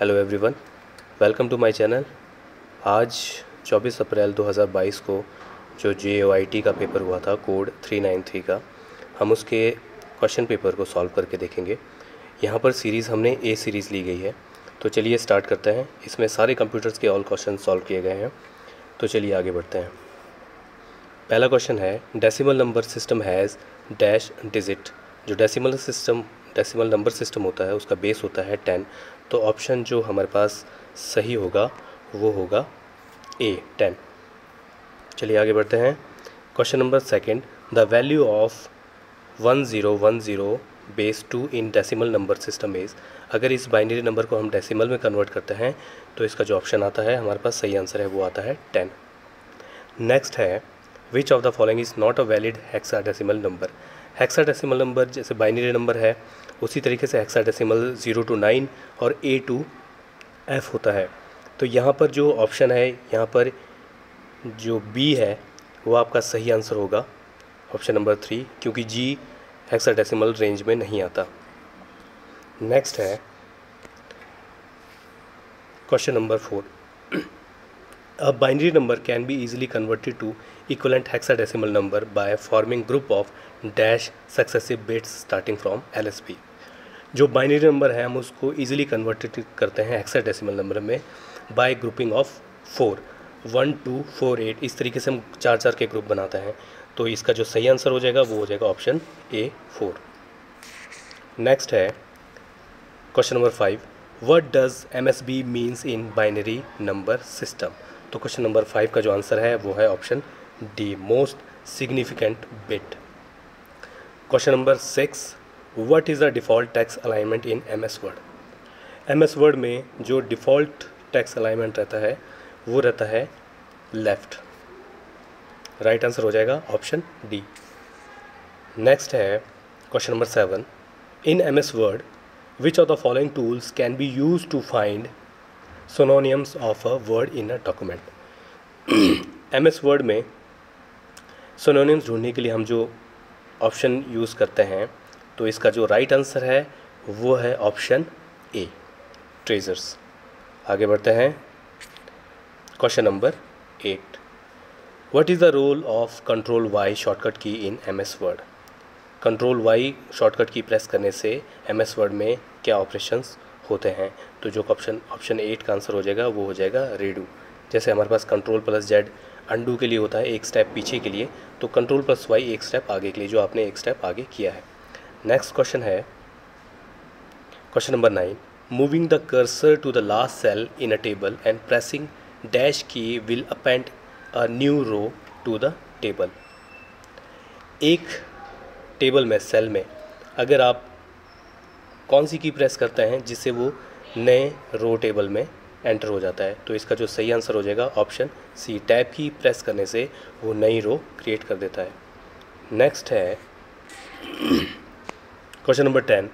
Hello everyone welcome to my channel आज 24 अप्रैल 2022 को जो जे का पेपर हुआ था कोड 393 का हम उसके क्वेश्चन पेपर को सॉल्व करके देखेंगे यहाँ पर सीरीज़ हमने ए सीरीज़ ली गई है तो चलिए स्टार्ट करते हैं इसमें सारे कंप्यूटर्स के ऑल क्वेश्चन सॉल्व किए गए हैं तो चलिए आगे बढ़ते हैं पहला क्वेश्चन है decimal number system has dash digit जो decimal system decimal number system होता है उसका बेस होता है टेन तो ऑप्शन जो हमारे पास सही होगा वो होगा ए टेन चलिए आगे बढ़ते हैं question number second the value of one zero one zero base two in decimal number system is अगर इस बाइनरी नंबर को हम डेसिमल में कन्वर्ट करते हैं तो इसका जो ऑप्शन आता है हमारे पास सही आंसर है वो आता है टेन नेक्स्ट है which of the following is not a valid hexadecimal number hexadecimal number जैसे बाइनरी नंबर है उसी तरीके से हेक्साडेसिमल ज़ीरो टू नाइन और ए टू एफ़ होता है तो यहाँ पर जो ऑप्शन है यहाँ पर जो बी है वो आपका सही आंसर होगा ऑप्शन नंबर थ्री क्योंकि जी हेक्साडेसिमल रेंज में नहीं आता नेक्स्ट है question number four A binary number can be easily converted to equivalent hexadecimal number by forming group of dash successive bits starting from LSB. जो binary number है हम उसको easily converted करते हैं हेक्साडेसिमल नंबर में by grouping of four one two four eight इस तरीके से हम चार चार के ग्रुप बनाते हैं तो इसका जो सही आंसर हो जाएगा वो हो जाएगा ऑप्शन ए फोर नेक्स्ट है question number five what does M S B means in binary number system तो क्वेश्चन नंबर फाइव का जो आंसर है वो है option D most significant bit question number six what is the default text alignment in M S word M S word में जो default text alignment रहता है वो रहता है लेफ़्ट राइट आंसर हो जाएगा ऑप्शन डी नेक्स्ट है question number seven in M S word which of the following tools can be use to find synonyms of a word in a document M S word में synonyms ढूंढने के लिए हम जो option use करते हैं तो इसका जो राइट right आंसर है वो है ऑप्शन ए ट्रेजर्स आगे बढ़ते हैं question number eight what is the role of control Y shortcut key in M S word control Y shortcut key press करने से एम एस वर्ड में क्या ऑपरेशंस होते हैं तो जो ऑप्शन ऑप्शन एट का आंसर हो जाएगा वो हो जाएगा रेडू जैसे हमारे पास कंट्रोल प्लस जेड अंडू के लिए होता है एक स्टेप पीछे के लिए तो कंट्रोल प्लस वाई एक स्टेप आगे के लिए जो आपने एक स्टेप आगे किया है नेक्स्ट क्वेश्चन है question number nine moving the cursor to the last cell in a table and pressing dash key will append a new row to the table एक टेबल में सेल में अगर आप कौन सी की प्रेस करते हैं जिससे वो नए रो टेबल में एंटर हो जाता है तो इसका जो सही आंसर हो जाएगा option C tab key press करने से वो नई रो क्रिएट कर देता है नेक्स्ट है question number ten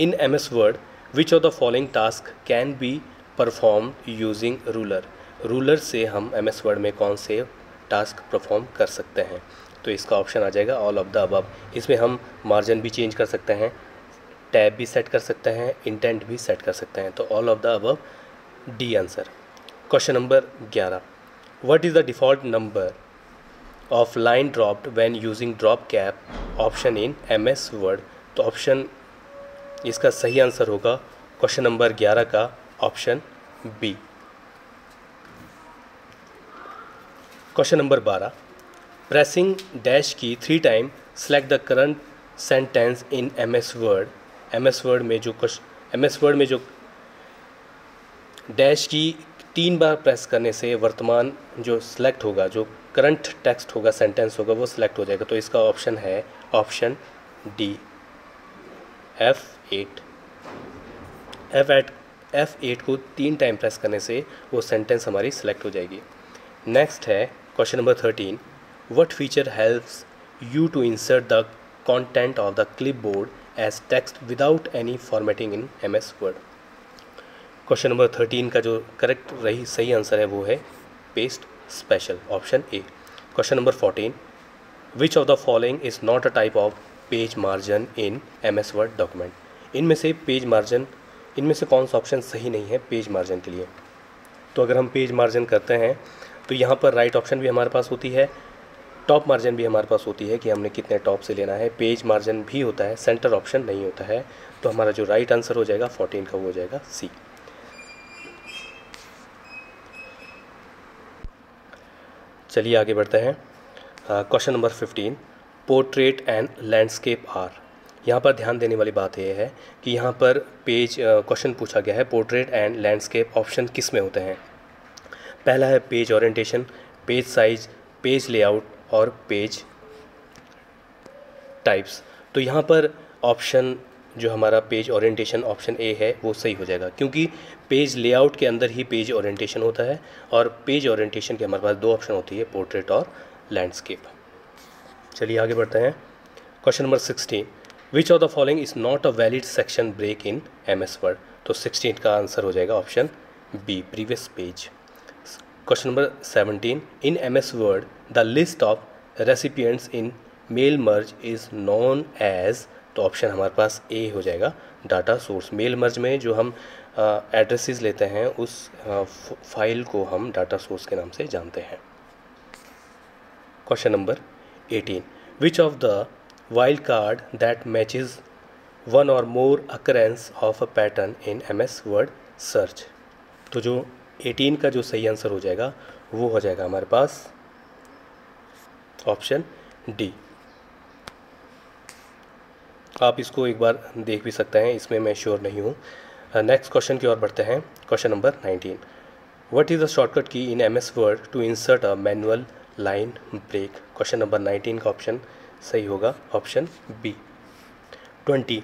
in M S word which of the following task can be perform using ruler ruler से हम एम एस वर्ड में कौन से टास्क परफॉर्म कर सकते हैं तो इसका ऑप्शन आ जाएगा ऑल ऑफ द अबब इसमें हम मार्जिन भी चेंज कर सकते हैं टैब भी सेट कर सकते हैं इंटेंट भी सेट कर सकते हैं तो all of the above D answer question number ग्यारह is the default number of line dropped when using drop cap option in M S word तो ऑप्शन इसका सही आंसर होगा क्वेश्चन नंबर 11 का option B question number 12 pressing dash key three time select the current sentence in M S word M S word में जो कश M S word में जो डैश की तीन बार प्रेस करने से वर्तमान जो सिलेक्ट होगा जो करंट टेक्स्ट होगा सेंटेंस होगा वो सिलेक्ट हो जाएगा तो इसका ऑप्शन है option D F eight F eight F eight को तीन टाइम प्रेस करने से वो सेंटेंस हमारी सिलेक्ट हो जाएगी नेक्स्ट है question number thirteen what feature helps you to insert the content of the clipboard as text without any formatting in M S word question number thirteen का जो correct रही सही answer है वो है paste special option A question number fourteen which of the following is not a type of page margin in M S word document इनमें से page margin इनमें से कौन सा ऑप्शन सही नहीं है पेज मार्जिन के लिए तो अगर हम पेज मार्जिन करते हैं तो यहाँ पर राइट right ऑप्शन भी हमारे पास होती है टॉप मार्जिन भी हमारे पास होती है कि हमने कितने टॉप से लेना है पेज मार्जिन भी होता है सेंटर ऑप्शन नहीं होता है तो हमारा जो राइट आंसर हो जाएगा फोर्टीन का वो हो जाएगा सी चलिए आगे बढ़ते हैं question number fifteen portrait and landscape are यहाँ पर ध्यान देने वाली बात यह है कि यहाँ पर पेज क्वेश्चन पूछा गया है पोर्ट्रेट एंड लैंडस्केप ऑप्शन किस में होते हैं पहला है page orientation page size page layout और पेज टाइप्स तो यहाँ पर ऑप्शन जो हमारा पेज ओरिएंटेशन ऑप्शन ए है वो सही हो जाएगा क्योंकि पेज लेआउट के अंदर ही पेज ओरिएंटेशन होता है और पेज ओरिएंटेशन के हमारे पास दो ऑप्शन होती है पोर्ट्रेट और लैंडस्केप चलिए आगे बढ़ते हैं question number sixteen which of the following is not a valid section break in M S word तो सिक्सटीन का आंसर हो जाएगा option B previous page question number seventeen in M S word the list of recipients in mail merge is known as तो option हमारे पास ए हो जाएगा data source mail merge में जो हम एड्रेस uh, लेते हैं उस फाइल uh, को हम डाटा सोर्स के नाम से जानते हैं question number eighteen which of the wild card that matches one or more occurrence of a pattern in M S word search तो जो एटीन का जो सही आंसर हो जाएगा वो हो जाएगा हमारे पास ऑप्शन डी आप इसको एक बार देख भी सकते हैं इसमें मैं श्योर नहीं हूँ नेक्स्ट uh, क्वेश्चन की ओर बढ़ते हैं question number nineteen what is the shortcut key in M S word to insert a manual line break question number nineteen का ऑप्शन सही होगा option B twenty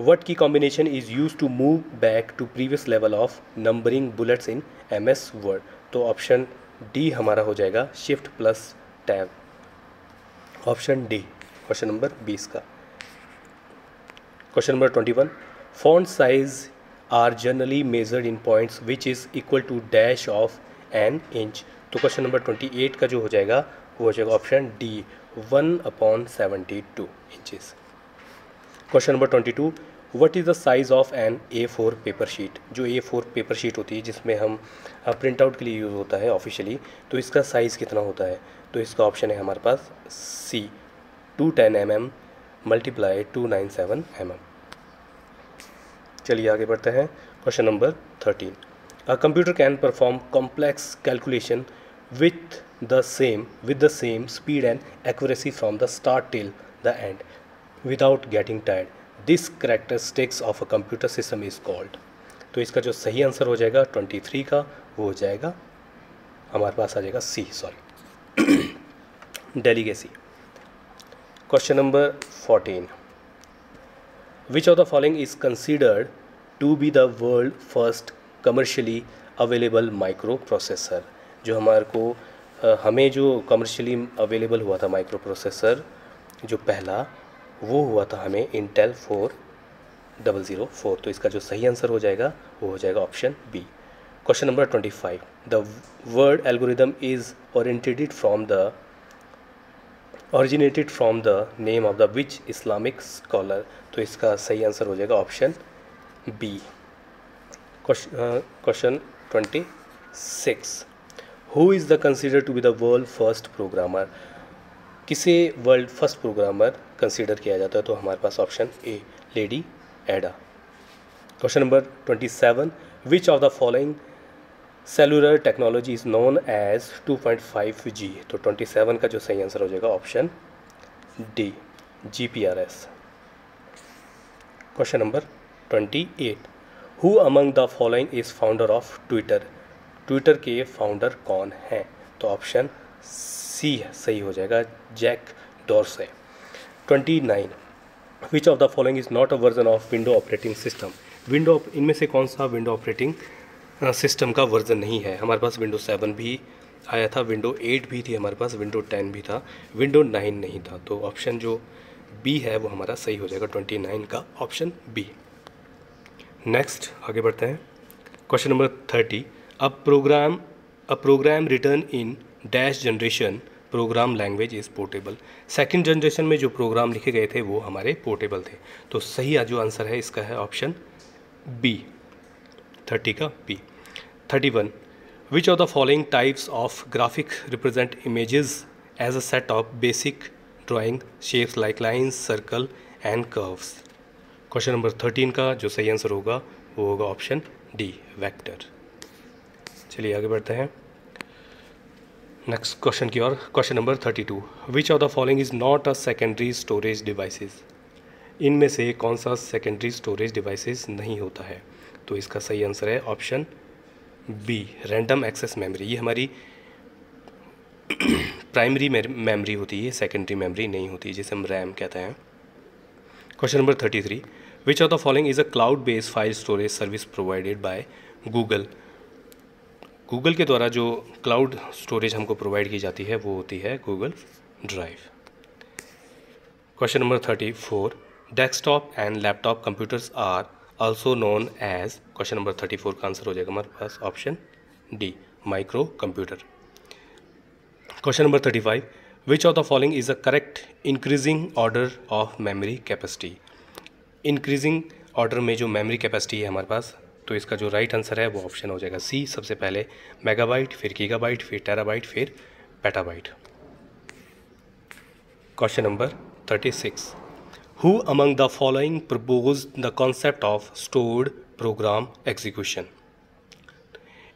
what key combination is use to move back to previous level of numbering bullets in M S word तो option D हमारा हो जाएगा shift plus tab option D question number बीस का question number twenty one font size are generally measured in points which is equal to dash of an inch तो question number twenty eight का जो हो जाएगा वो हो जाएगा option D one upon seventy two inches question number twenty two what is the size of an A four paper sheet जो A four paper sheet होती है जिसमें हम प्रिंट आउट के लिए यूज़ होता है ऑफिशियली तो इसका साइज़ कितना होता है तो इसका ऑप्शन है हमारे पास C two ten M M multiply two nine seven M M चलिए आगे बढ़ते हैं question number thirteen a computer can perform complex calculation with the same with the same speed and accuracy from the start till the end without getting tired this characteristics of a computer system is called तो इसका जो सही answer हो जाएगा twenty three का वो हो जाएगा हमारे पास आ जाएगा C sorry diligency question number fourteen which of the following is considered to be the world first commercially available microprocessor जो हमारे को हमें जो कमर्शियली अवेलेबल हुआ था माइक्रो प्रोसेसर जो पहला वो हुआ था हमें Intel four double zero four तो इसका जो सही आंसर हो जाएगा वो हो जाएगा option B question number twenty five the word algorithm is oriented from the originated from the name of the which Islamic scholar तो इसका सही आंसर हो जाएगा option B question twenty six who is the consider to be the world first programmer किसे world first programmer consider किया जाता है तो हमारे पास option A lady Ada question number twenty seven which of the following cellular technology is known as two point five G तो twenty seven का जो सही आंसर हो जाएगा option D G P R S question number twenty eight who among the following is founder of Twitter Twitter के founder कौन हैं तो ऑप्शन सी सही हो जाएगा Jack Dorsey 29 which of the following is not a version of window operating system window इनमें से कौन सा विंडो ऑपरेटिंग सिस्टम का वर्जन नहीं है हमारे पास विंडो सेवन भी आया था विंडो एट भी थी हमारे पास विंडो टेन भी था विंडो नाइन नहीं था तो ऑप्शन जो बी है वो हमारा सही हो जाएगा ट्वेंटी नाइन का ऑप्शन बी नेक्स्ट आगे बढ़ते हैं क्वेश्चन नंबर थर्टी अब program a program written in dash generation program language is portable second generation में जो प्रोग्राम लिखे गए थे वो हमारे पोर्टेबल थे तो सही जो आंसर है इसका है ऑप्शन बी थर्टी का B thirty one which are the following types of graphic represent image as a set of basic drawing shapes like lines circle and curves question number thirteen का जो सही answer होगा वो होगा option D vector चलिए आगे बढ़ते हैं नेक्स्ट क्वेश्चन की ओर question number thirty two which of the following is not a secondary storage devices इनमें से कौन सा सेकेंडरी स्टोरेज डिवाइसेस नहीं होता है तो इसका सही आंसर है option B random access memory ये हमारी प्राइमरी मेमोरी होती है सेकेंडरी मेमोरी नहीं होती जिसे हम रैम कहते हैं question number thirty three which of the following is a cloud based file storage service provided by Google Google के द्वारा जो क्लाउड स्टोरेज हमको प्रोवाइड की जाती है वो होती है Google drive question number thirty four desktop and laptop computers are also known as question number thirty four का आंसर हो जाएगा हमारे पास option D micro computer question number thirty five which of the following is a correct increasing order of memory capacity increasing order में जो memory capacity है हमारे पास तो इसका जो राइट आंसर है वो ऑप्शन हो जाएगा सी सबसे पहले मेगाबाइट फिर गीगाबाइट फिर टेराबाइट फिर petabyte question number thirty six who among the following propose the concept of stored program execution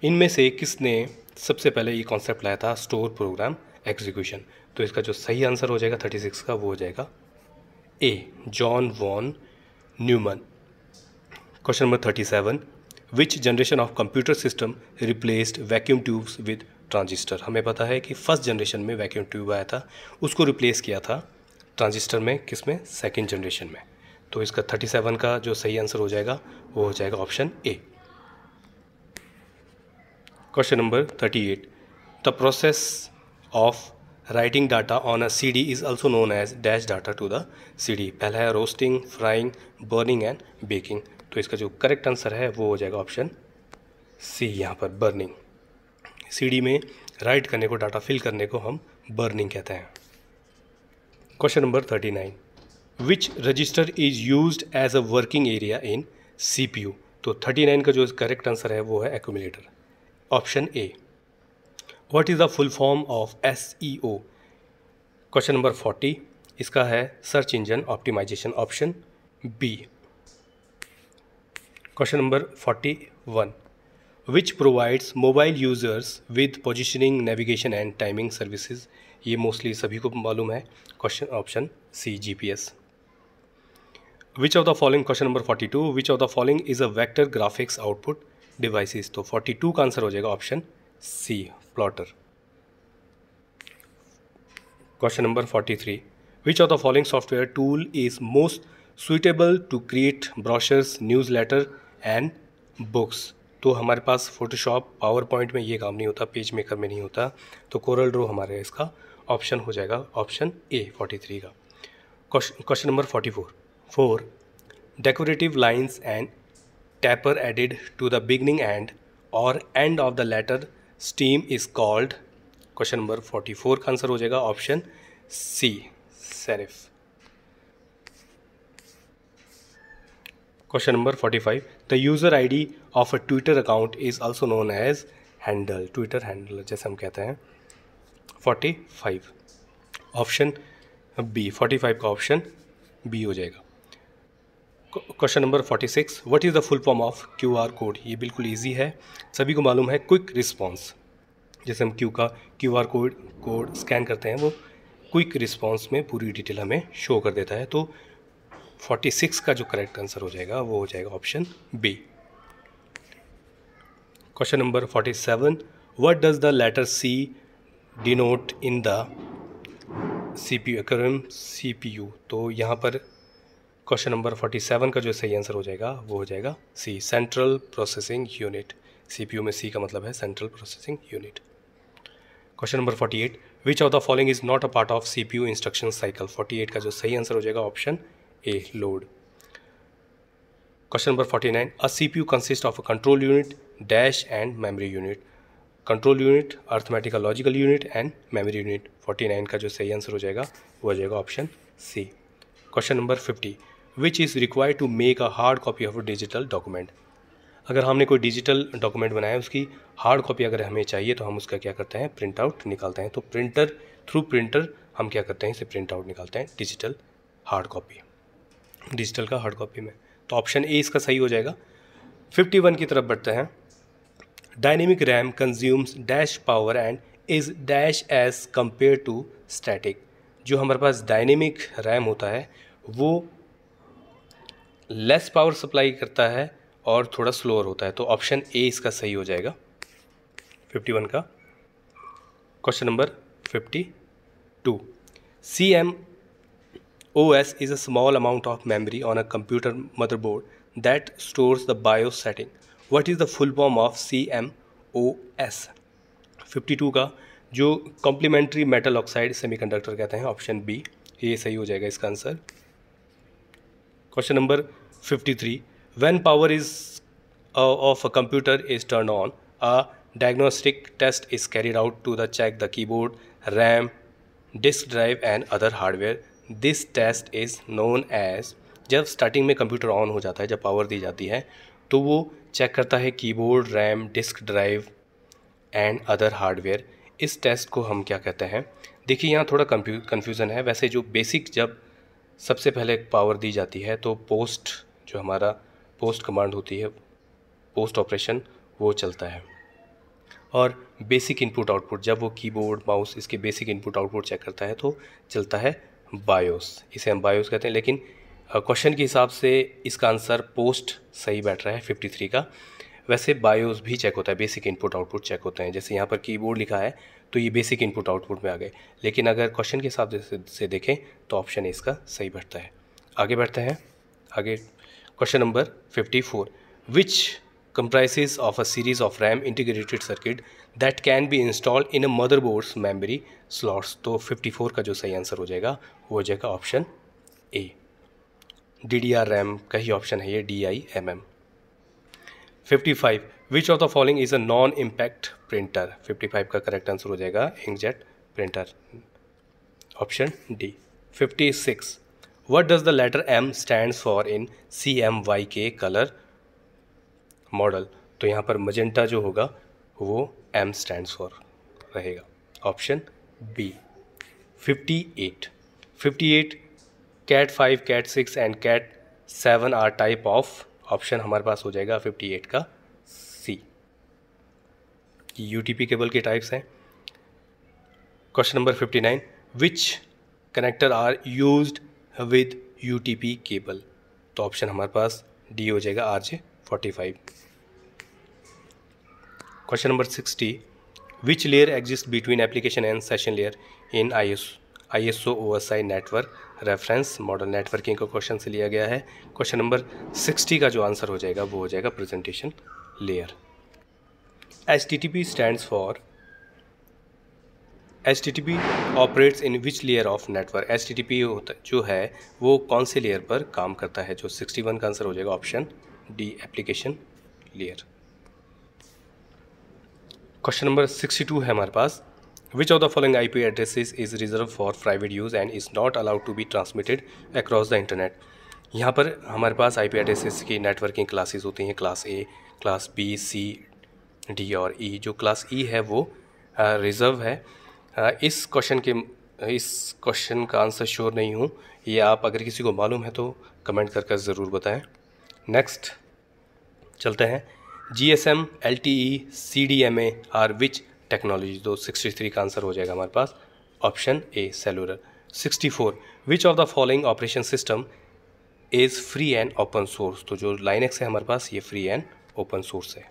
इनमें से किसने सबसे पहले ये कॉन्सेप्ट लाया था स्टोर प्रोग्राम एग्जीक्यूशन तो इसका जो सही आंसर हो जाएगा थर्टी सिक्स का वो हो जाएगा A John von Neumann question number thirty seven which generation of computer system replaced vacuum tubes with transistor हमें पता है कि फर्स्ट जनरेशन में वैक्यूम ट्यूब आया था उसको रिप्लेस किया था ट्रांजिस्टर में किस में सेकेंड जनरेशन में तो इसका थर्टी सेवन का जो सही आंसर हो जाएगा वो हो जाएगा option A question number thirty eight the process of writing data on a C D is also known as dash data to the C D पहला है roasting frying burning and baking तो इसका जो करेक्ट आंसर है वो हो जाएगा option सी यहाँ पर बर्निंग सीडी में राइट करने को डाटा फिल करने को हम बर्निंग कहते हैं question number thirty nine which register is use as a working area in C P U तो थर्टी नाइन का जो करेक्ट आंसर है वो है accumulator option A what is the full form of S E O question number forty इसका है search engine optimization option B question number forty one which provides mobile users with positioning navigation and timing services ये mostly सभी को मालूम है question option C G P S which of the following question number forty two which of the following is a vector graphics output devices तो forty two का answer हो जाएगा option C plotter question number forty three which of the following software tool is most suitable to create brochures newsletter and books तो हमारे पास Photoshop power point में ये काम नहीं होता पेज मेकर में नहीं होता तो कोरल ड्रो हमारे इसका ऑप्शन हो जाएगा ऑप्शन ए फोर्टी थ्री का question number forty four four decorative lines and taper added to the beginning and और end of the letter stem is called question number forty four का answer हो जाएगा option C serif question number forty five the user ID of a Twitter account is also known as handle Twitter handle जैसे हम कहते हैं forty five option B forty five का option B हो जाएगा question number forty six what is the full form of Q R code ये बिल्कुल easy है सभी को मालूम है क्विक रिस्पॉन्स जैसे हम क्यू का Q R code code scan करते हैं वो क्विक रिस्पॉन्स में पूरी डिटेल हमें शो कर देता है तो फोर्टी सिक्स का जो करेक्ट आंसर हो जाएगा वो हो जाएगा option B question number forty seven what does the letter C denote in the C P U C P U तो यहाँ पर क्वेश्चन नंबर फोर्टी सेवन का जो सही आंसर हो जाएगा वो हो जाएगा C central processing unit C P U में सी का मतलब है central processing unit question number forty eight which of the following is not a part of C P U instruction cycle forty eight का जो सही answer हो जाएगा option a load. Question number 49. A CPU consists of a control unit, dash and memory unit. Control unit arithmetical logical unit and memory unit 49 का जो सही answer हो जाएगा वो हो जाएगा option C question number 50 which is required to make a hard copy of a digital document अगर हमने कोई डिजिटल डॉक्यूमेंट बनाया उसकी हार्ड कॉपी अगर हमें चाहिए तो हम उसका क्या करते हैं प्रिंट आउट निकालते हैं तो प्रिंटर थ्रू प्रिंटर हम क्या करते हैं इसे प्रिंट आउट निकालते हैं डिजिटल हार्ड कॉपी डिजिटल का हार्ड कॉपी में तो ऑप्शन ए इसका सही हो जाएगा 51 की तरफ बढ़ते हैं dynamic RAM consumes dash power and is dash as compare to static जो हमारे पास डायनेमिक रैम होता है वो लेस पावर सप्लाई करता है और थोड़ा स्लोअर होता है तो ऑप्शन ए इसका सही हो जाएगा 51 का question number 52 C M OS is a small amount of memory on a computer motherboard that stores the BIOS setting. What is the full form of CMOS? 52 का जो कॉम्प्लीमेंट्री मेटल ऑक्साइड सेमीकंडक्टर कहते हैं option B ये सही हो जाएगा इसका answer question number 53 when power is off a computer is turn on a diagnostic test is carried out to the check the keyboard RAM disk drive and other hardware this test is known as जब starting में computer on हो जाता है जब power दी जाती है तो वो चेक करता है keyboard RAM disk drive and other hardware इस टेस्ट को हम क्या कहते हैं देखिए यहाँ थोड़ा कन्फ्यूज़न है वैसे जो बेसिक जब सबसे पहले पावर दी जाती है तो पोस्ट जो हमारा पोस्ट कमांड होती है पोस्ट ऑपरेशन वो चलता है और बेसिक इनपुट आउटपुट जब वो कीबोर्ड माउस इसके बेसिक इनपुट आउटपुट चेक करता है तो चलता है बायोस इसे हम बायोस कहते हैं लेकिन क्वेश्चन के हिसाब से इसका आंसर पोस्ट सही बैठ रहा है 53 का वैसे बायोस भी चेक होता है बेसिक इनपुट आउटपुट चेक होते हैं जैसे यहाँ पर कीबोर्ड लिखा है तो ये बेसिक इनपुट आउटपुट में आ गए लेकिन अगर क्वेश्चन के हिसाब से देखें तो ऑप्शन ए इसका सही बैठता है आगे बढ़ते हैं आगे question number 54 which comprises of a series of RAM integrated circuit that can be install in a motherboards memory slots तो 54 का जो सही आंसर हो जाएगा वो हो जाएगा option A D D R RAM का ही ऑप्शन है ये D I M M fifty five which of the following is a non impact printer fifty five का करेक्ट आंसर हो जाएगा inkjet printer option D fifty six what does the letter M stand for in C M Y K colour model तो यहाँ पर magenta जो होगा वो M stand for रहेगा option B 58 58 cat five cat six and cat seven are type of option हमारे पास हो जाएगा 58 का सी यूटीपी केबल के टाइप्स हैं question number 59 which connector are use with UTP cable तो ऑप्शन हमारे पास डी हो जाएगा R J forty five question number sixty which layer exist between application and session layer in I S I S O O S I network reference model networking का question से लिया गया है question number sixty का जो answer हो जाएगा वो हो जाएगा presentation layer H T T P stand for H T T P operates in which layer of network H T T P जो है वो कौन से लेयर पर काम करता है जो सिक्सटी वन का आंसर हो जाएगा option D application layer question number sixty two है हमारे पास which of the following I P addresses is reserve for private use and is not allowed to be transmitted across the internet यहाँ पर हमारे पास I P addresses की networking classes होती हैं class A class B C D और E e. जो class E e है वो रिज़र्व है uh, इस क्वेश्चन के इस क्वेश्चन का आंसर श्योर नहीं हूँ ये आप अगर किसी को मालूम है तो कमेंट करके ज़रूर बताएं नेक्स्ट चलते हैं G S M L T E C D M A R which technology तो सिक्सटी थ्री का आंसर हो जाएगा हमारे पास option A cellular sixty four which of the following operation system is free and open source तो जो Linux है हमारे पास ये फ्री एंड ओपन सोर्स है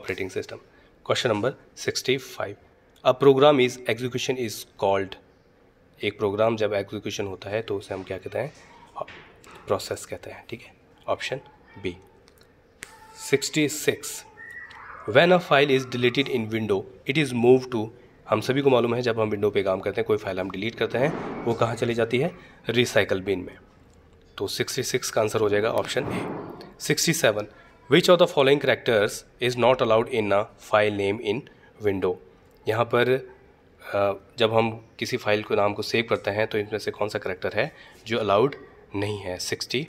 operating system question number sixty five a program is execution is called एक program जब execution होता है तो उसे हम क्या कहते हैं प्रोसेस कहते हैं ठीक है option B 66 when a file is deleted in window it is move to हम सभी को मालूम है जब हम विंडो पे काम करते हैं कोई फाइल हम डिलीट करते हैं वो कहाँ चली जाती है रिसाइकल बिन में तो 66 का आंसर हो जाएगा option A 67 which of the following characters is not allowed in a file name in window यहाँ पर जब हम किसी फाइल को नाम को सेव करते हैं तो इनमें से कौन सा करेक्टर है जो अलाउड नहीं है सिक्सटी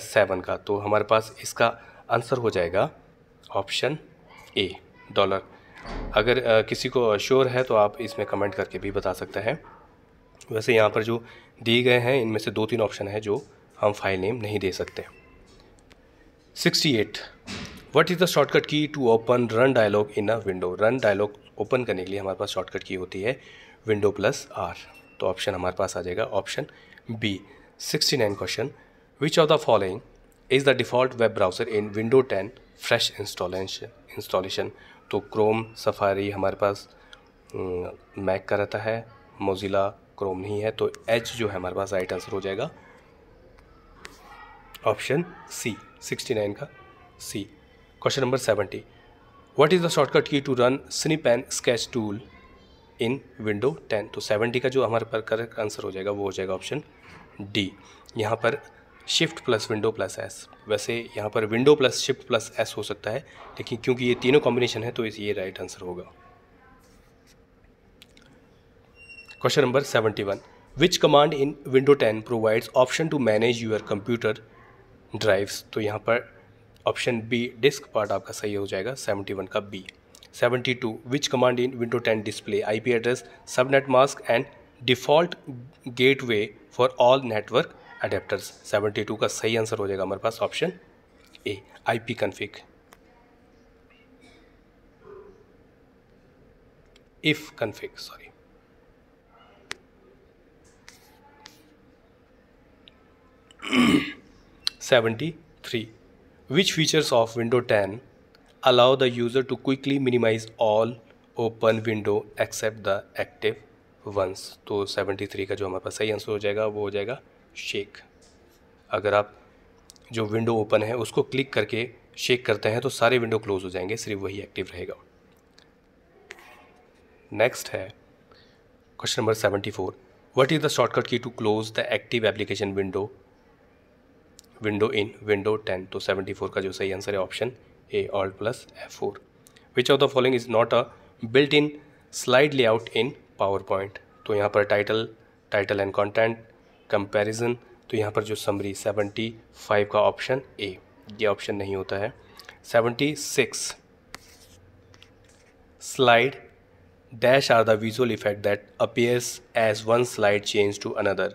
सेवन का तो हमारे पास इसका आंसर हो जाएगा ऑप्शन ए डॉलर अगर आ, किसी को श्योर है तो आप इसमें कमेंट करके भी बता सकते हैं वैसे यहाँ पर जो दिए गए हैं इनमें से दो तीन ऑप्शन है जो हम फाइल नेम नहीं दे सकते sixty eight what is the shortcut key to open run dialog in a window run dialog open करने के लिए हमारे पास शॉर्टकट की होती है विंडो प्लस आर तो ऑप्शन हमारे पास आ जाएगा option B sixty nine question which of the following is the default web browser in window 10 fresh installation installation तो क्रोम सफारी हमारे पास मैक का रहता है मोजिला क्रोम नहीं है तो एच जो है हमारे पास राइट आंसर हो जाएगा ऑप्शन सी सिक्सटी नाइन का C question number seventy what is the shortcut key to run snip and sketch tool in window ten तो 70 का जो हमारे पर करेक्ट आंसर हो जाएगा वो हो जाएगा ऑप्शन डी यहाँ पर shift plus window plus S वैसे यहाँ पर window plus shift plus S हो सकता है लेकिन क्योंकि ये तीनों कॉम्बिनेशन है तो इस ये राइट आंसर होगा question number seventy one which command in window ten provides option to manage your computer drives तो यहाँ पर ऑप्शन बी डिस्क पार्ट आपका सही हो जाएगा सेवेंटी वन का B seventy two which command in window ten display I P address subnet mask and default way for all network adapters seventy का सही आंसर हो जाएगा हमारे पास option A I P config if config sorry seventy three which features of window ten allow the user to quickly minimize all open window except the active ones तो seventy three का जो हमारे पास सही answer हो जाएगा वो हो जाएगा शेक अगर आप जो विंडो ओपन है उसको क्लिक करके शेक करते हैं तो सारे विंडो क्लोज हो जाएंगे सिर्फ वही एक्टिव रहेगा नेक्स्ट है question number seventy four what is the shortcut key to close the active application window window in window ten तो सेवेंटी फोर का जो सही आंसर है option A alt plus F four which of the following is not a built in slide layout in PowerPoint तो यहाँ पर title title and content comparison तो यहाँ पर जो समरी सेवेंटी फाइव का ऑप्शन ए ये ऑप्शन नहीं होता है seventy six slide dash are the visual effect that appears as one slide change to another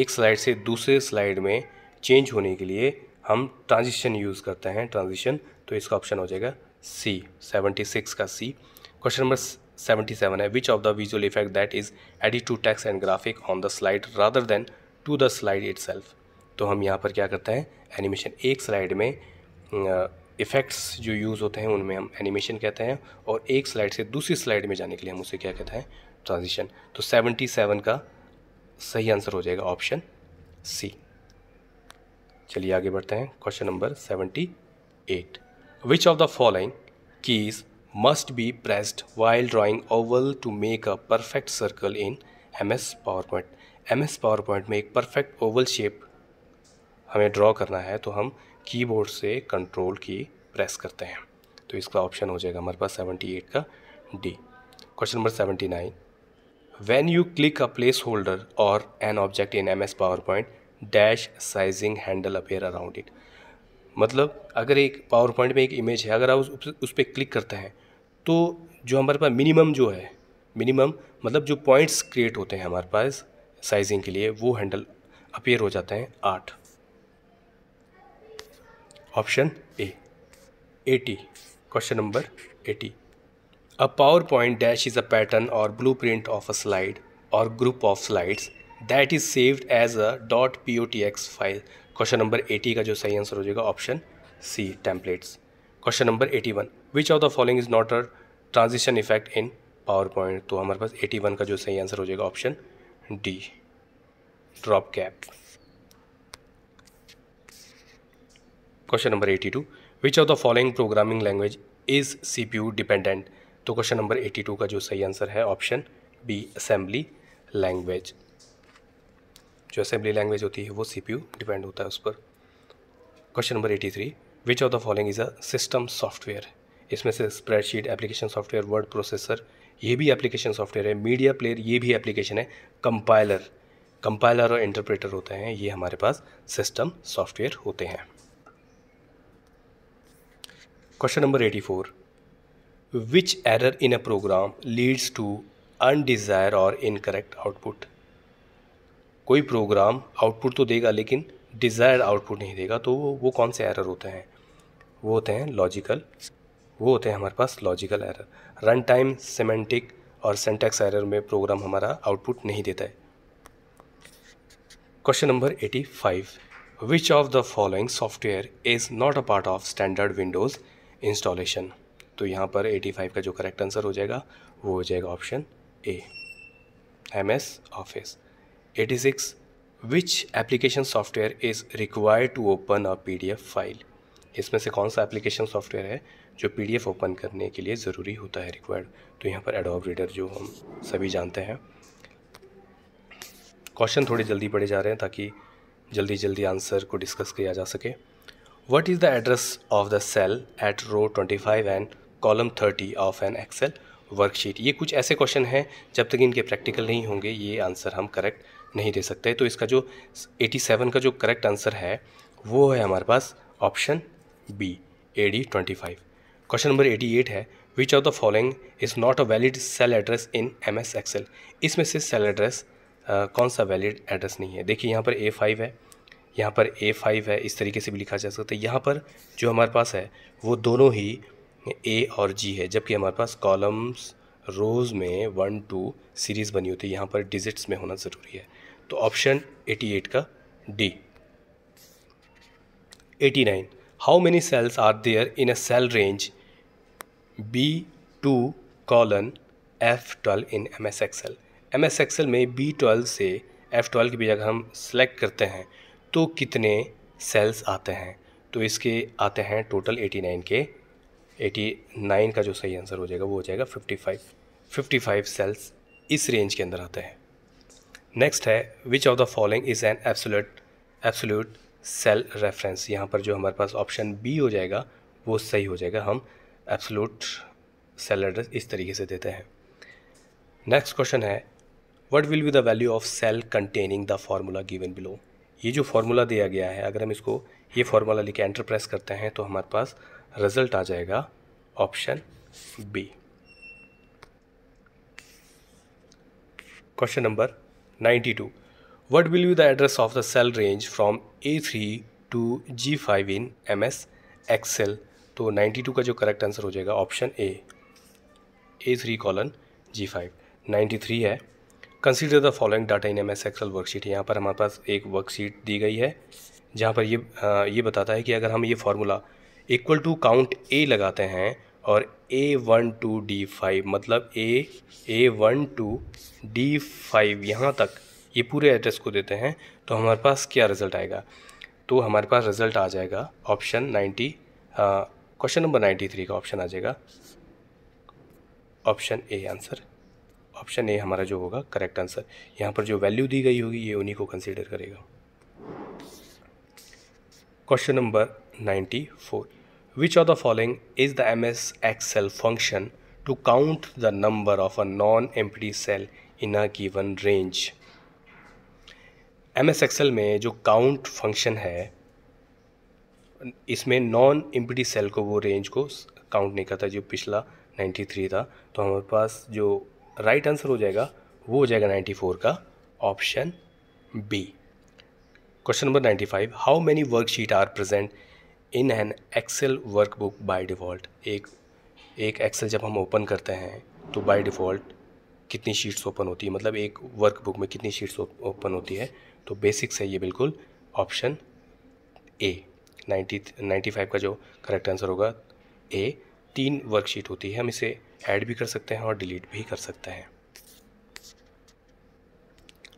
एक स्लाइड से दूसरे स्लाइड में चेंज होने के लिए हम ट्रांजिशन यूज़ करते हैं ट्रांजिशन तो इसका ऑप्शन हो जाएगा सी सेवेंटी सिक्स का सी क्वेश्चन नंबर 77 है of the visual effect that is edit to to and graphic on the slide rather than to the slide itself तो हम यहाँ पर क्या करते हैं एनिमेशन एक स्लाइड में इफ़ेक्ट्स uh, जो यूज़ होते हैं उनमें हम एनिमेशन कहते हैं और एक स्लाइड से दूसरी स्लाइड में जाने के लिए हम उसे क्या कहते हैं ट्रांजिशन तो 77 का सही आंसर हो जाएगा ऑप्शन सी चलिए आगे बढ़ते हैं question number 78 which of the following keys must be pressed while drawing oval to make a perfect circle in MS PowerPoint. MS PowerPoint में एक perfect oval shape हमें draw करना है तो हम कीबोर्ड से कंट्रोल की प्रेस करते हैं तो इसका ऑप्शन हो जाएगा हमारे पास सेवेंटी एट का D question number seventy nine when you click a placeholder और an object in M S PowerPoint dash sizing handle appear around it मतलब अगर एक पावर पॉइंट में एक इमेज है अगर आप उस उस पर क्लिक करते हैं तो जो हमारे पास मिनिमम जो है मिनिमम मतलब जो पॉइंट्स क्रिएट होते हैं हमारे पास साइजिंग के लिए वो हैंडल अपेयर हो जाते हैं आठ option A eighty question number eighty a PowerPoint dash is a pattern और blueprint of a slide और group of slides that is saved as a dot P O T X file question number eighty का जो सही answer हो जाएगा option C templates question number eighty one which of the following is not a transition effect in PowerPoint तो हमारे पास eighty one का जो सही आंसर हो जाएगा option D drop cap question number eighty two which of the following programming language is C P U dependent तो question number eighty two का जो सही आंसर है ऑप्शन बी असेंबली लैंग्वेज जो असेंबली लैंग्वेज होती है वो सी डिपेंड होता है उस पर question number eighty three which of the following is a system software इसमें से spreadsheet application software word processor ये भी एप्लीकेशन सॉफ्टवेयर है मीडिया प्लेयर ये भी एप्लीकेशन है कंपाइलर कंपाइलर और इंटरप्रेटर होते हैं ये हमारे पास सिस्टम सॉफ्टवेयर होते हैं question number eighty four which error in a program leads to undesired और इनकरेक्ट आउटपुट कोई प्रोग्राम आउटपुट तो देगा लेकिन डिज़ायर्ड आउटपुट नहीं देगा तो वो वो कौन से एरर होते हैं वो होते हैं लॉजिकल वो होते हैं हमारे पास logical error run time semantic और सेंटेक्स एरर में प्रोग्राम हमारा आउटपुट नहीं देता है question number eighty five which of the following software is not a part of standard Windows installation तो यहाँ पर एटी फाइव का जो करेक्ट आंसर हो जाएगा वो हो जाएगा option A M S Office 86. Which application software is required to open a PDF file इसमें से कौन सा एप्लीकेशन सॉफ्टवेयर है जो पी ओपन करने के लिए ज़रूरी होता है रिक्वायर्ड तो यहाँ पर एडोब रीडर जो हम सभी जानते हैं क्वेश्चन थोड़े जल्दी पढ़े जा रहे हैं ताकि जल्दी जल्दी आंसर को डिस्कस किया जा सके what is the address of the cell at row twenty five and column thirty of an Excel worksheet ये कुछ ऐसे क्वेश्चन हैं जब तक इनके प्रैक्टिकल नहीं होंगे ये आंसर हम करेक्ट नहीं दे सकते तो इसका जो 87 का जो करेक्ट आंसर है वो है हमारे पास option B A D twenty five question number eighty eight है which of the following is not a valid cell address in M S Excel इसमें से सेल एड्रेस कौन सा वैलिड एड्रेस नहीं है देखिए यहाँ पर ए फाइव है यहाँ पर ए फाइव है इस तरीके से भी लिखा जा सकता है यहाँ पर जो हमारे पास है वो दोनों ही ए और जी है जबकि हमारे पास कॉलम्स रोज़ में वन टू सीरीज़ बनी होती है यहाँ पर डिजिट्स में होना ज़रूरी है तो ऑप्शन 88 का D 89 how many cells are there in a cell range B two colon F twelve in M S Excel M S Excel में बी ट्वेल्व से एफ ट्वेल्व की भी अगर हम सेलेक्ट करते हैं तो कितने सेल्स आते हैं तो इसके आते हैं टोटल एटी नाइन के एटी नाइन का जो सही आंसर हो जाएगा वो हो जाएगा fifty five fifty five cells इस रेंज के अंदर आते हैं नेक्स्ट है which of the following is an absolute absolute cell reference यहाँ पर जो हमारे पास ऑप्शन बी हो जाएगा वो सही हो जाएगा हम एब्सोल्यूट सेल एड्रेस इस तरीके से देते हैं नेक्स्ट क्वेश्चन है what will be the value of cell containing the formula given below ये जो फार्मूला दिया गया है अगर हम इसको ये फार्मूला लिख एंटरप्रेस एंटर प्रेस करते हैं तो हमारे पास रिजल्ट आ जाएगा option B question number ninety two what will you the address of the cell range from A three to G five in M S Excel तो नाइन्टी टू का जो correct answer हो जाएगा option A A three colon G five ninety three है consider the following data in M S Excel worksheet यहाँ पर हमारे पास एक वर्कशीट दी गई है जहाँ पर ये आ, हाँ, ये बताता है कि अगर हम ये formula equal to count A लगाते हैं और A one two D five मतलब A A one two D five यहाँ तक ये पूरे एड्रेस को देते हैं तो हमारे पास क्या रिज़ल्ट आएगा तो हमारे पास रिज़ल्ट आ जाएगा option ninety question number ninety three का ऑप्शन आ जाएगा option A answer option A हमारा जो होगा करेक्ट आंसर यहाँ पर जो वैल्यू दी गई होगी ये उन्हीं को कंसिडर करेगा question number ninety four Which of the following is the MS Excel function to count the number of a non-empty cell in a given range? M S Excel में जो काउंट फंक्शन है इसमें non empty cell को वो range को count नहीं करता जो पिछला 93 था तो हमारे पास जो राइट right आंसर हो जाएगा वो हो जाएगा 94 का option B question number 95 how many worksheet are present in an Excel workbook by default एक एक एक्सेल जब हम ओपन करते हैं तो बाय डिफ़ॉल्ट कितनी शीट्स ओपन होती है मतलब एक वर्कबुक में कितनी शीट्स ओपन होती है तो बेसिक्स है ये बिल्कुल option A ninety ninety five का जो करेक्ट आंसर होगा ए तीन वर्कशीट होती है हम इसे ऐड भी कर सकते हैं और डिलीट भी कर सकते हैं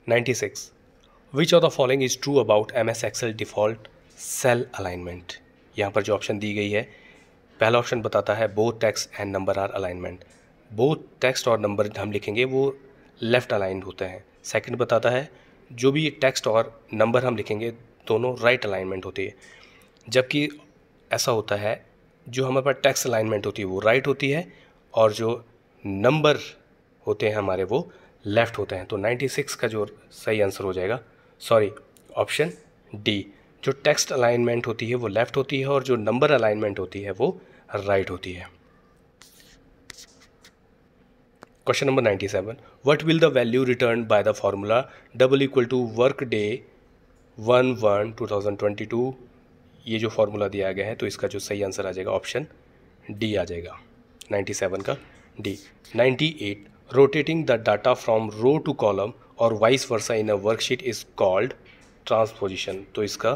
ninety six which of the following is true about M S Excel default cell alignment यहाँ पर जो ऑप्शन दी गई है पहला ऑप्शन बताता है both text and number are alignment both text और नंबर हम लिखेंगे वो लेफ़्ट अलाइंड होते हैं सेकंड बताता है जो भी टेक्स्ट और नंबर हम लिखेंगे दोनों राइट right अलाइनमेंट होती है जबकि ऐसा होता है जो हमारे पास टेक्स्ट अलाइनमेंट होती है वो राइट right होती है और जो नंबर होते हैं हमारे वो लेफ़्ट होते हैं तो 96 का जो सही आंसर हो जाएगा सॉरी ऑप्शन डी जो टेक्स्ट अलाइनमेंट होती है वो लेफ़्ट होती है और जो नंबर अलाइनमेंट होती है वो राइट right होती है question number 97 what will the value return by the formula double equal to workday one one two thousand twenty two ये जो फार्मूला दिया गया है तो इसका जो सही आंसर आ जाएगा ऑप्शन डी आ जाएगा 97 का D 98 rotating the data from row to column और vice versa in a worksheet is called transposition तो इसका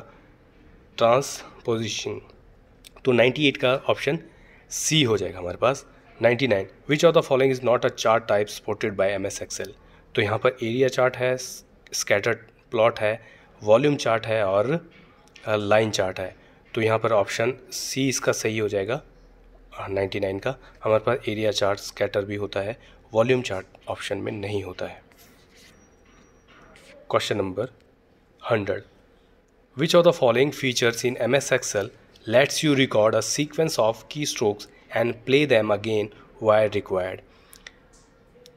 ट्रांसपोजिशन तो 98 का ऑप्शन सी हो जाएगा हमारे पास 99 which of the following is not a chart type supported by M S Excel तो यहाँ पर एरिया चार्ट है स्कैटर्ड प्लॉट है वॉल्यूम चार्ट है और लाइन uh, चार्ट है तो यहाँ पर ऑप्शन सी इसका सही हो जाएगा 99 uh, का हमारे पास एरिया चार्ट स्कैटर भी होता है वॉल्यूम चार्ट ऑप्शन में नहीं होता है question number hundred. Which of the following features in MS Excel lets you record a sequence of keystrokes and play them again while required?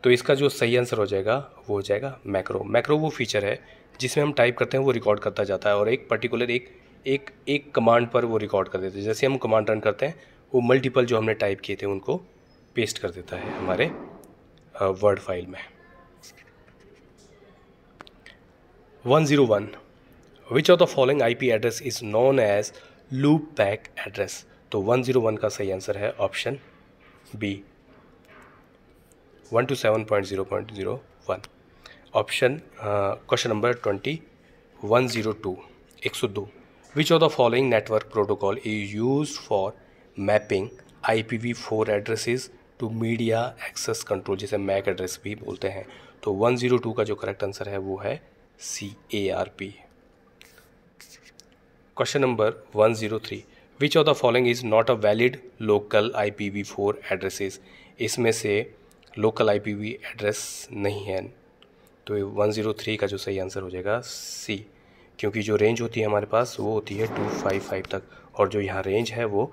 तो इसका जो सही आंसर हो जाएगा वो हो जाएगा मैक्रो मैक्रो वो फीचर है जिसमें हम टाइप करते हैं वो रिकॉर्ड करता जाता है और एक पर्टिकुलर एक एक एक कमांड पर वो रिकॉर्ड कर देते हैं जैसे हम कमांड रन करते हैं वो मल्टीपल जो हमने टाइप किए थे उनको पेस्ट कर देता है हमारे वर्ड फाइल में one zero one which of the following I P address is known as loopback address तो वन जीरो वन का सही आंसर है option B one two seven point zero point zero one option question number twenty one zero two एक सौ दो which of the following network protocol is use for mapping I P V four addresses to media access control जिसे MAC address भी बोलते हैं तो one zero to का जो करेक्ट आंसर है वो है C A R P question number one zero three which of the following is not a valid local I P V four addresses इसमें से local I P V address नहीं है तो वन जीरो थ्री का जो सही answer हो जाएगा सी क्योंकि जो रेंज होती है हमारे पास वो होती है टू फाइव फाइव तक और जो यहाँ रेंज है वो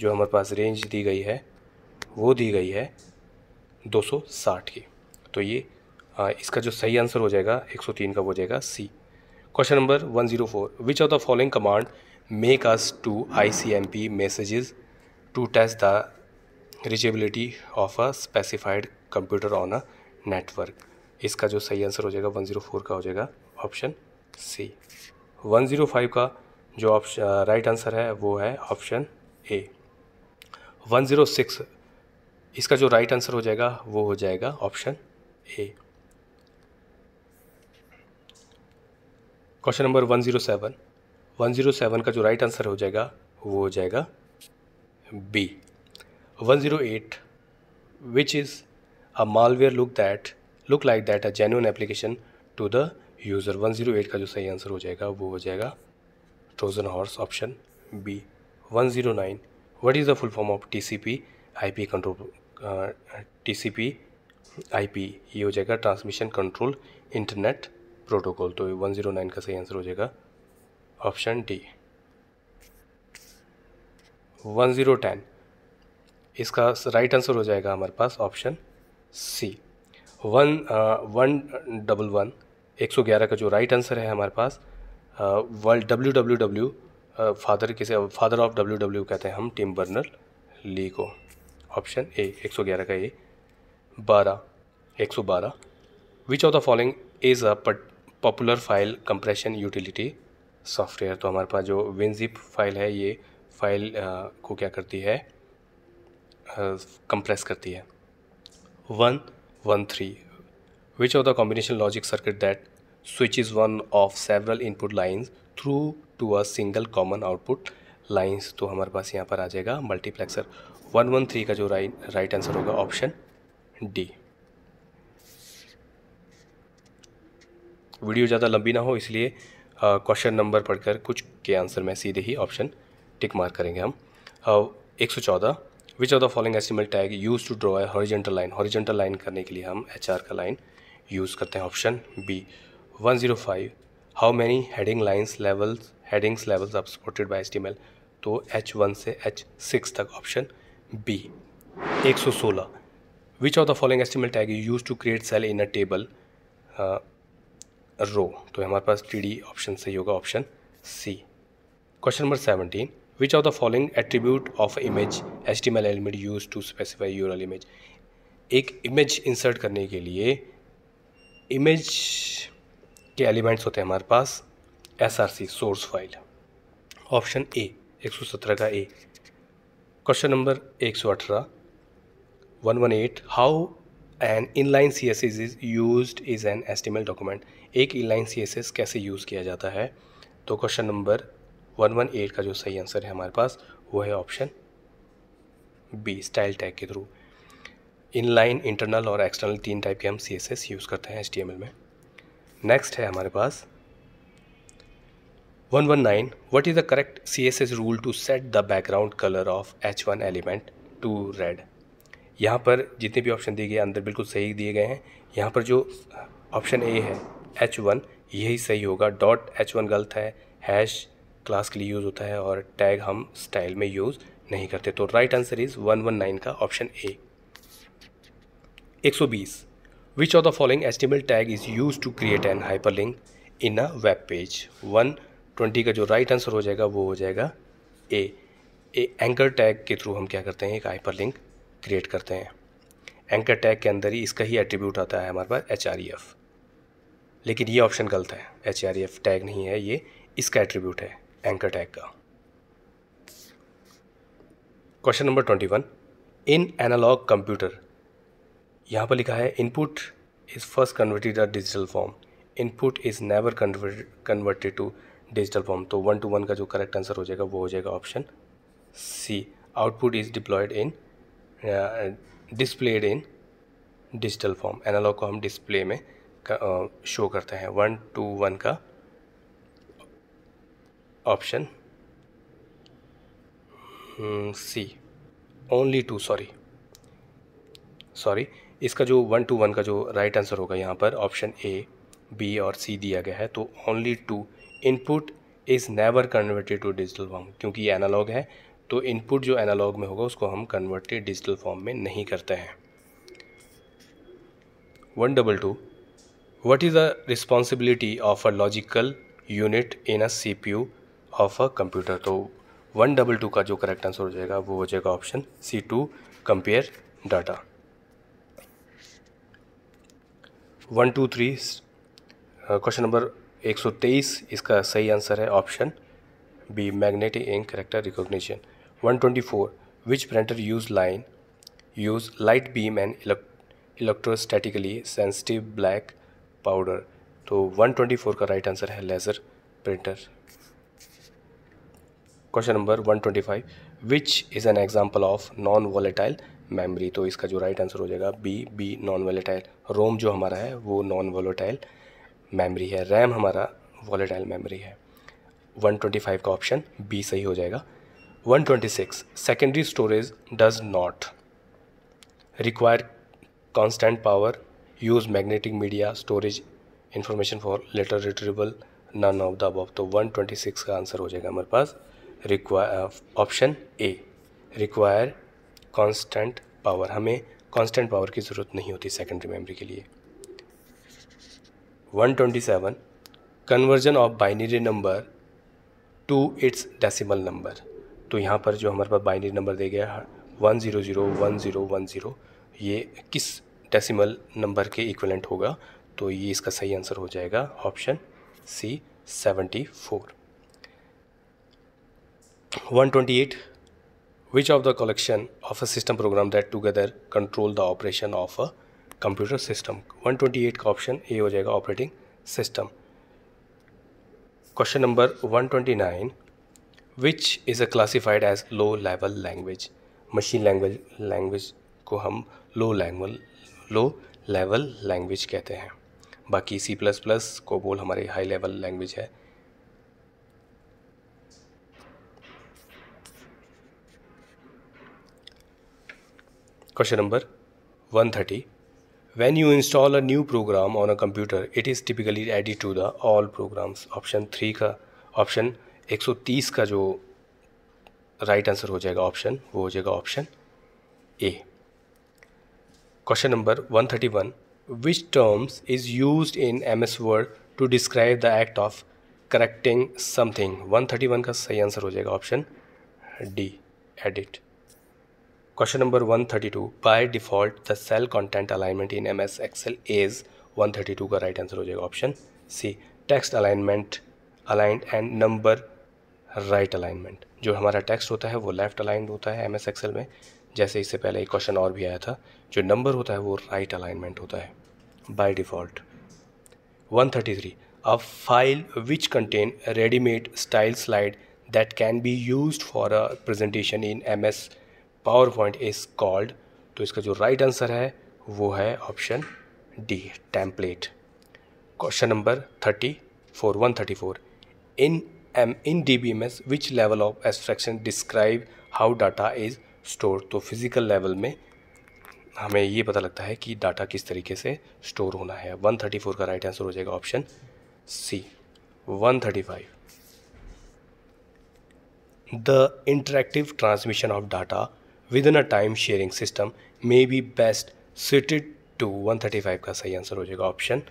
जो हमारे पास रेंज दी गई है वो दी गई है दो सौ साठ की तो ये इसका जो सही आंसर हो जाएगा 103 का हो जाएगा C question number 104 which of the following command make us to I C M P messages to test the reachability of a specified computer on a network इसका जो सही आंसर हो जाएगा 104 का हो जाएगा ऑप्शन सी 105 का जो ऑप्शन राइट आंसर है वो है ऑप्शन ए 106 इसका जो राइट right आंसर हो जाएगा वो हो जाएगा option A question number one zero seven one zero seven का जो राइट आंसर हो जाएगा वो हो जाएगा B one zero eight which is a malware look that look like that a genuine application to the user one zero eight का जो सही आंसर हो जाएगा वो हो जाएगा Trojan horse option B one zero nine what is the full form of T C P I P control T C P I P ये हो जाएगा ट्रांसमिशन कंट्रोल इंटरनेट प्रोटोकॉल तो वन ज़ीरो नाइन का सही answer हो जाएगा option D one zero ten इसका right answer हो जाएगा हमारे पास option C one one double one एक सौ ग्यारह का जो राइट आंसर है हमारे पास world W W W father किसे फादर ऑफ डब्ल्यू डब्ल्यू कहते हैं हम टीम बर्नर ली को ऑप्शन ए एक सौ ग्यारह का ए बारह एक सौ बारह which of the following is a popular file compression utility software तो हमारे पास जो विनजिप फाइल है ये फाइल को क्या करती है कंप्रेस करती है one one three which of the combination logic circuit that switch is one of several input lines through to a single common output lines तो हमारे पास यहाँ पर आ जाएगा मल्टीप्लेक्सर वन वन थ्री का जो राइट राइट आंसर होगा option D video ज़्यादा लंबी ना हो इसलिए क्वेश्चन नंबर पढ़कर कुछ के आंसर में सीधे ही ऑप्शन टिक मार करेंगे हम एक सौ चौदह which of the following HTML tag use to draw a horizontal line horizontal line करने के लिए हम एच का लाइन यूज़ करते हैं option B one zero five how many heading lines levels headings levels are supported by HTML तो H one से H six तक ऑप्शन बी एक सौ सोलह which of the following HTML tag use to create cell in a table row तो हमारे पास T D option सही होगा option C question number seventeen which are the following attribute of image H T L element use to specify URL image एक image insert करने के लिए image के एलिमेंट्स होते हैं हमारे पास S R C source file option A एक सौ सत्रह का ए क्वेश्चन नंबर एक सौ अठारह one one eight how an inline C S S is use is an HTML document एक इनलाइन सी एस एस कैसे यूज़ किया जाता है तो question number one one eight का जो सही आंसर है हमारे पास वो है ऑप्शन बी स्टाइल टैग के थ्रू इनलाइन इंटरनल और एक्सटर्नल तीन टाइप के हम सी एस एस यूज़ करते हैं एच टी एम एल में नेक्स्ट है हमारे पास one one nine what is the correct C S S rule to set the background colour of H one element to red यहाँ पर जितने भी ऑप्शन दिए गए अंदर बिल्कुल सही दिए गए हैं यहाँ पर जो ऑप्शन ए है एच वन यही सही होगा डॉट एच वन गलत है हैश क्लास के लिए यूज़ होता है और टैग हम स्टाइल में यूज़ नहीं करते तो right answer is one one nine का ऑप्शन ए एक सौ बीस which of the following HTML tag is use to create an hyperlink in a web page one twenty का जो राइट आंसर हो जाएगा वो हो जाएगा ए एंकर टैग के थ्रू हम क्या करते हैं एक हाइपर लिंक क्रिएट करते हैं एंकर टैग के अंदर ही इसका ही एट्रीब्यूट आता है हमारे पास एच आर ई एफ़ लेकिन ये ऑप्शन गलत है H R E F tag नहीं है ये इसका एट्रीब्यूट है एंकर टैग का question number twenty one in analog computer यहाँ पर लिखा है input is first converted a digital form input is never converted to digital form तो वन टू वन का जो करेक्ट आंसर हो जाएगा वो हो जाएगा option C output is diploid in displayed in digital form analog को हम डिस्प्ले में शो करते हैं वन टू वन का option C only two sorry sorry इसका जो वन टू वन का जो राइट आंसर होगा यहाँ पर ऑप्शन ए बी और सी दिया गया है तो only two input is never converted to digital form क्योंकि ये एनालॉग है तो इनपुट जो एनालॉग में होगा उसको हम कन्वर्टेड डिजिटल फॉर्म में नहीं करते हैं one double two what is the responsibility of a logical unit in a C P U of a computer तो वन डबल टू का जो करेक्ट आंसर हो जाएगा वो हो जाएगा option C to compare data one two three question number एक सौ तेईस इसका सही आंसर है option B magnetic ink character recognition 124 which printer use line use light beam and elect electrostatically sensitive black powder तो 124 का राइट आंसर है laser printer question number 125 which is an example of non volatile memory तो इसका जो right answer हो जाएगा B B non volatile ROM जो हमारा है वो नॉन वॉलेटाइल मेमोरी है रैम हमारा वॉलेटाइल मेमोरी है 125 का ऑप्शन बी सही हो जाएगा 126. Secondary storage does not require constant power, use magnetic media storage information for later retrieval, none of the above. तो 126 का आंसर हो जाएगा हमारे पास require option A require constant power हमें कांस्टेंट पावर की ज़रूरत नहीं होती सेकेंडरी मेमोरी के लिए 127 conversion of binary number to its decimal number तो यहाँ पर जो हमारे पास बाइनरी नंबर दे गया one zero zero one zero one zero ये किस डेसिमल नंबर के इक्वलेंट होगा तो ये इसका सही आंसर हो जाएगा option C seventy four one twenty eight which of the collection of a system program that together control the operation of a computer system one twenty eight का option A हो जाएगा operating system question number one twenty nine which is a classified as low level language machine language language को हम low lang low level language कहते हैं बाकी C plus plus को बोल हमारी हाई लेवल लैंग्वेज है question number one thirty when you install a new program on a computer it is typically added to the all programs option three का option 130 का जो राइट आंसर हो जाएगा option वो हो जाएगा option A question number 131 which terms is use in M S word to describe the act of correcting something 131 का सही आंसर हो जाएगा option D edit question number 132 by default the cell content alignment in M S Excel is 132 का right answer हो जाएगा option C text alignment aligned and number right alignment जो हमारा text होता है वो लेफ़्ट अलाइंड होता है एम एस एक्सेल में जैसे इससे पहले एक क्वेश्चन और भी आया था जो नंबर होता है वो राइट अलाइनमेंट होता है by default 133 file which contain readymade style slide that can be use for a presentation in M S PowerPoint is called तो इसका जो राइट right आंसर है वो है option D template question number thirty four one thirty four in M in D B M S which level of abstraction describe how data is store तो physical level में हमें ये पता लगता है कि डाटा किस तरीके से स्टोर होना है 134 का राइट आंसर हो जाएगा option C 135 thirty five the interactive transmission of data within a time sharing system may be best suited to 135 का सही आंसर हो जाएगा option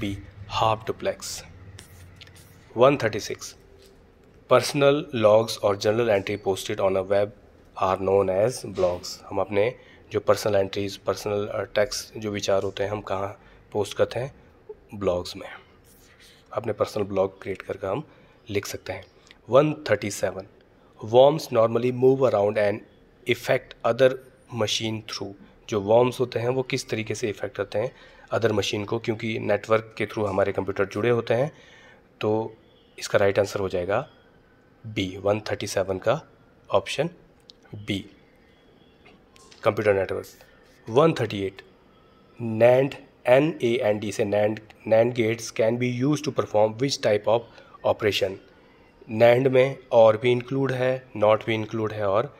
B half duplex one thirty six personal logs और general entry posted on a web are known as blogs हम अपने जो personal entries personal tax जो विचार होते हैं हम कहाँ पोस्ट करते हैं ब्लॉग्स में अपने पर्सनल ब्लॉग क्रिएट करके हम लिख सकते हैं one thirty seven worms normally move around and effect other machine through जो वॉर्म्स होते हैं वो किस तरीके से इफेक्ट करते हैं अदर मशीन को क्योंकि नेटवर्क के थ्रू हमारे कंप्यूटर जुड़े होते हैं तो इसका राइट आंसर हो जाएगा बी 137 का option B computer network 138 NAND N A N D से NAND NAND gates can be use to perform which type of operation NAND में और भी इंक्लूड है नॉट भी इंक्लूड है और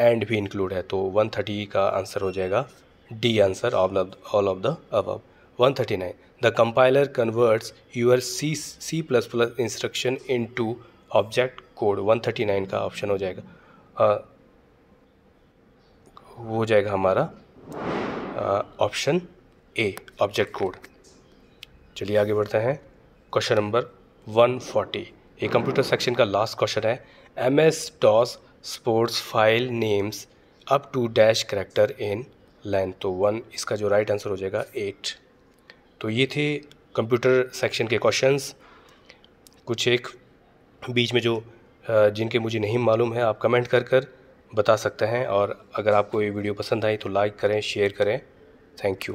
एंड भी इंक्लूड है तो 130 का आंसर हो जाएगा D answer all of the thirty 139 The compiler converts your C C instruction into object code 139 का ऑप्शन हो जाएगा वो हो जाएगा हमारा ऑप्शन ए ऑब्जेक्ट कोड चलिए आगे बढ़ते हैं क्वेश्चन नंबर 140 ये कंप्यूटर सेक्शन का लास्ट क्वेश्चन है M S DOS supports file names up to dash character in length तो वन इसका जो राइट right आंसर हो जाएगा एट तो ये थे कंप्यूटर सेक्शन के क्वेश्चंस कुछ एक बीच में जो जिनके मुझे नहीं मालूम है आप कमेंट कर कर बता सकते हैं और अगर आपको ये वीडियो पसंद आई तो लाइक करें शेयर करें थैंक यू